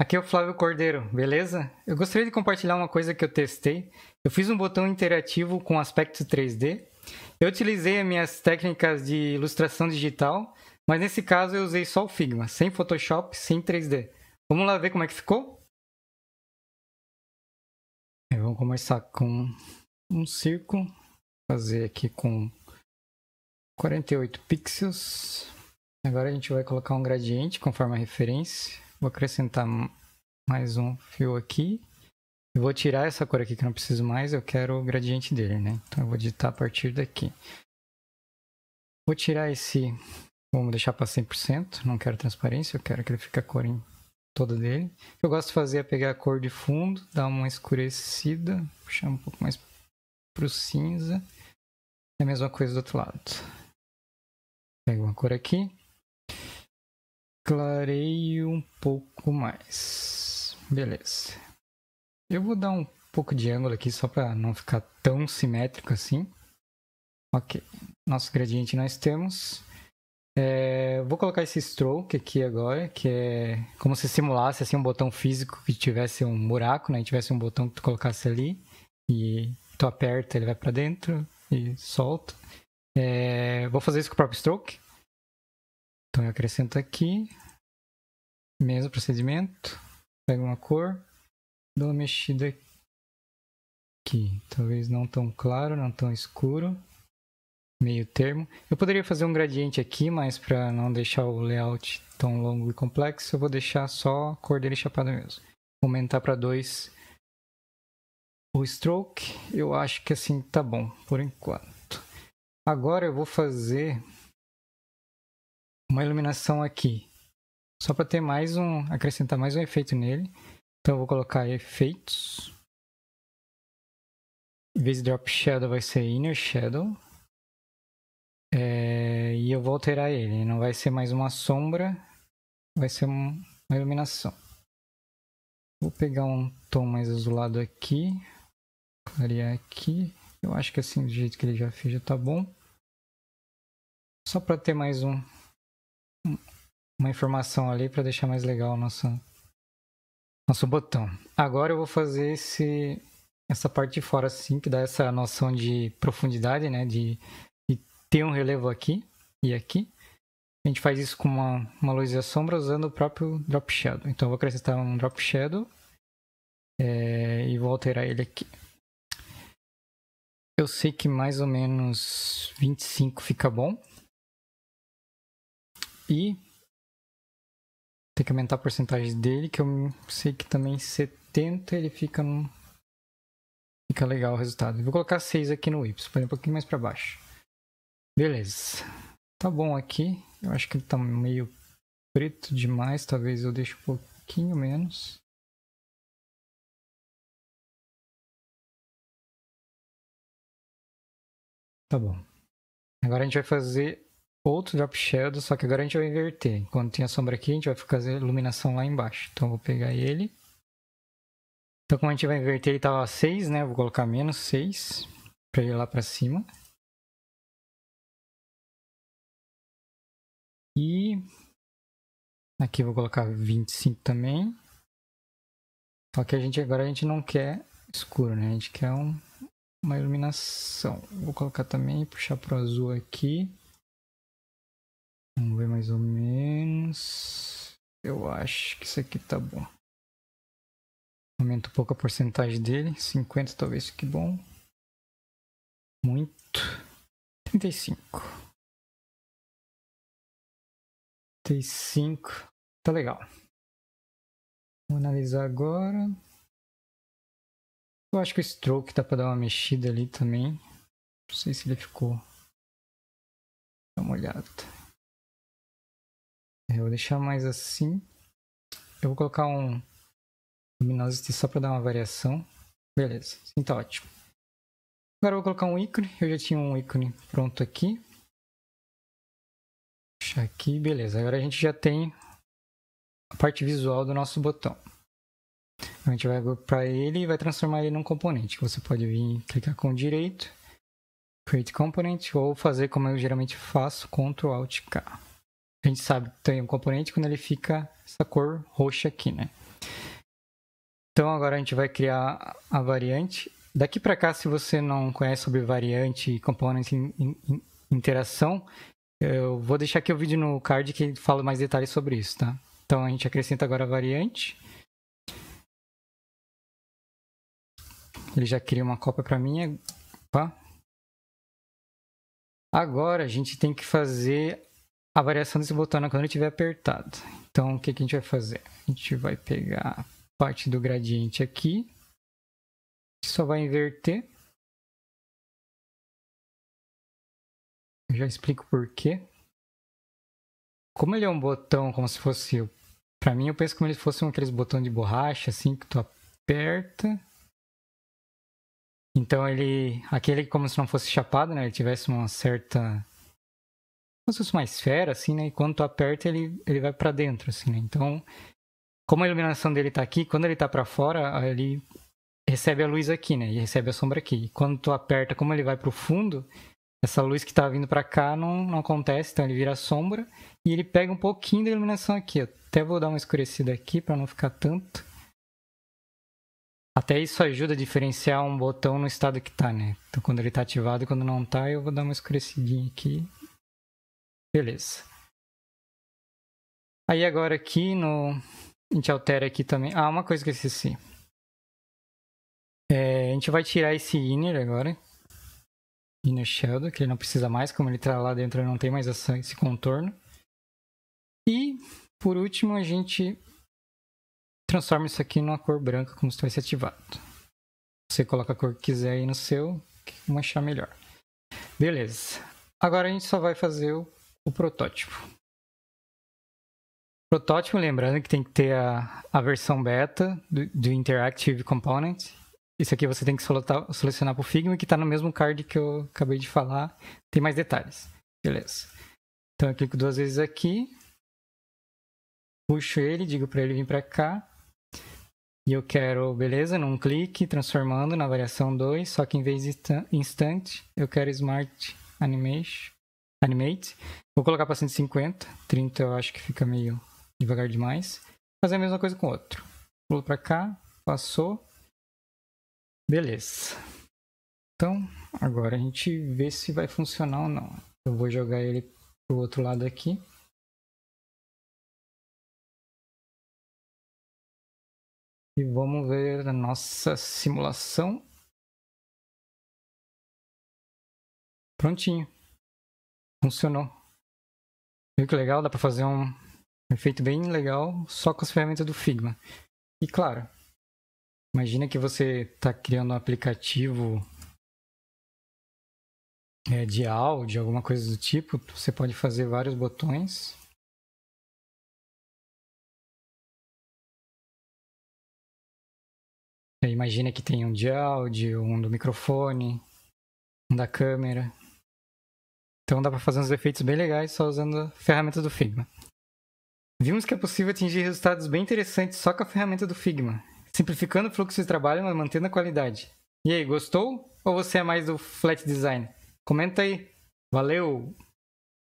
Aqui é o Flávio Cordeiro, beleza? Eu gostaria de compartilhar uma coisa que eu testei. Eu fiz um botão interativo com aspecto 3D. Eu utilizei as minhas técnicas de ilustração digital, mas nesse caso eu usei só o Figma, sem Photoshop, sem 3D. Vamos lá ver como é que ficou? É, vamos começar com um círculo, fazer aqui com 48 pixels. Agora a gente vai colocar um gradiente conforme a referência. Vou acrescentar mais um fio aqui. Eu vou tirar essa cor aqui que eu não preciso mais, eu quero o gradiente dele, né? Então eu vou digitar a partir daqui. Vou tirar esse, vamos deixar para 100%, não quero transparência, eu quero que ele fique a cor em toda dele. O que eu gosto de fazer é pegar a cor de fundo, dar uma escurecida, puxar um pouco mais para o cinza. É a mesma coisa do outro lado. Pego uma cor aqui. Clareio um pouco mais. Beleza. Eu vou dar um pouco de ângulo aqui só para não ficar tão simétrico assim. Ok. Nosso gradiente nós temos. É, vou colocar esse stroke aqui agora, que é como se simulasse assim, um botão físico que tivesse um buraco, né? E tivesse um botão que tu colocasse ali e tu aperta, ele vai para dentro e solta. É, vou fazer isso com o próprio stroke. Então eu acrescento aqui. Mesmo procedimento. Pego uma cor. Dou uma mexida aqui. Talvez não tão claro, não tão escuro. Meio termo. Eu poderia fazer um gradiente aqui, mas para não deixar o layout tão longo e complexo, eu vou deixar só a cor dele chapada mesmo. Vou aumentar para 2 o stroke. Eu acho que assim tá bom por enquanto. Agora eu vou fazer uma iluminação aqui, só para ter mais um, acrescentar mais um efeito nele. Então eu vou colocar efeitos. Em vez de drop shadow vai ser inner shadow. É, e eu vou alterar ele, não vai ser mais uma sombra, vai ser uma iluminação. Vou pegar um tom mais azulado aqui, clarear aqui. Eu acho que assim, do jeito que ele já fez, já tá bom. Só para ter mais um, uma informação ali para deixar mais legal o nosso, nosso botão. Agora eu vou fazer esse, essa parte de fora assim, que dá essa noção de profundidade, né? De, de ter um relevo aqui e aqui. A gente faz isso com uma, uma luz e a sombra usando o próprio Drop Shadow. Então eu vou acrescentar um Drop Shadow é, e vou alterar ele aqui. Eu sei que mais ou menos 25 fica bom. E tem que aumentar a porcentagem dele, que eu sei que também 70 ele fica num... fica legal o resultado. Vou colocar 6 aqui no Y, põe um pouquinho mais para baixo. Beleza. Tá bom aqui. Eu acho que ele tá meio preto demais, talvez eu deixe um pouquinho menos. Tá bom. Agora a gente vai fazer outro drop shadow, só que agora a gente vai inverter. Quando tem a sombra aqui, a gente vai fazer a iluminação lá embaixo. Então eu vou pegar ele. Então como a gente vai inverter, ele tá estava 6, né? Eu vou colocar menos 6 para ele lá para cima. E aqui eu vou colocar 25 também. Só que a gente agora a gente não quer escuro, né? A gente quer um uma iluminação. Vou colocar também, puxar pro azul aqui. Vamos ver mais ou menos. Eu acho que isso aqui tá bom. Aumenta um pouco a porcentagem dele. 50 talvez fique bom. Muito. 35. 35. Tá legal. Vou analisar agora. Eu acho que o stroke dá pra dar uma mexida ali também. Não sei se ele ficou. Dá uma olhada. É, eu vou deixar mais assim. Eu vou colocar um luminosity só para dar uma variação. Beleza, assim tá ótimo. Agora eu vou colocar um ícone. Eu já tinha um ícone pronto aqui. deixar aqui, beleza. Agora a gente já tem a parte visual do nosso botão. A gente vai agrupar ele e vai transformar ele num componente. Você pode vir clicar com o direito, Create Component, ou fazer como eu geralmente faço, Ctrl Alt K. A gente sabe que tem um componente quando ele fica essa cor roxa aqui, né? Então agora a gente vai criar a variante. Daqui para cá, se você não conhece sobre variante e componente in, in, interação, eu vou deixar aqui o vídeo no card que fala mais detalhes sobre isso, tá? Então a gente acrescenta agora a variante. Ele já queria uma cópia para mim. Opa. Agora a gente tem que fazer a variação desse botão né, quando ele estiver apertado. Então o que, que a gente vai fazer? A gente vai pegar parte do gradiente aqui. Só vai inverter. Eu já explico por quê. Como ele é um botão como se fosse... Para mim, eu penso como eles fosse um aqueles botões de borracha, assim, que tu aperta então ele. Aquele como se não fosse chapado, né? Ele tivesse uma certa. Como se fosse uma esfera, assim, né? E quando tu aperta, ele, ele vai para dentro, assim, né? Então, como a iluminação dele tá aqui, quando ele tá para fora, ele recebe a luz aqui, né? E recebe a sombra aqui. E quando tu aperta, como ele vai pro fundo, essa luz que tá vindo para cá não, não acontece, então ele vira sombra. E ele pega um pouquinho da iluminação aqui. Até vou dar uma escurecida aqui para não ficar tanto. Até isso ajuda a diferenciar um botão no estado que tá, né? Então quando ele tá ativado e quando não tá, eu vou dar uma escurecidinha aqui. Beleza. Aí agora aqui no... A gente altera aqui também. Ah, uma coisa que eu esqueci. É, a gente vai tirar esse inner agora. Inner Shadow, que ele não precisa mais. Como ele tá lá dentro, ele não tem mais essa, esse contorno. E, por último, a gente transforma isso aqui numa cor branca como se tivesse ativado. Você coloca a cor que quiser aí no seu, como achar melhor. Beleza. Agora a gente só vai fazer o, o protótipo. Protótipo, lembrando que tem que ter a, a versão beta do, do Interactive Component. Isso aqui você tem que selecionar para o Figma, que está no mesmo card que eu acabei de falar. Tem mais detalhes. Beleza. Então eu clico duas vezes aqui. Puxo ele, digo para ele vir para cá e eu quero, beleza, num clique, transformando na variação 2, só que em vez de instante, eu quero Smart Animation, Animate. Vou colocar para 150, 30 eu acho que fica meio devagar demais. Fazer a mesma coisa com o outro. Pulo para cá, passou. Beleza. Então, agora a gente vê se vai funcionar ou não. Eu vou jogar ele pro outro lado aqui. E vamos ver a nossa simulação. Prontinho. Funcionou. Viu que legal? Dá para fazer um efeito bem legal só com as ferramentas do Figma. E claro, imagina que você está criando um aplicativo é, de áudio, alguma coisa do tipo. Você pode fazer vários botões. Imagina que tem um de áudio, um do microfone, um da câmera. Então dá para fazer uns efeitos bem legais só usando a ferramenta do Figma. Vimos que é possível atingir resultados bem interessantes só com a ferramenta do Figma, simplificando o fluxo de trabalho, mas mantendo a qualidade. E aí, gostou? Ou você é mais do flat design? Comenta aí. Valeu!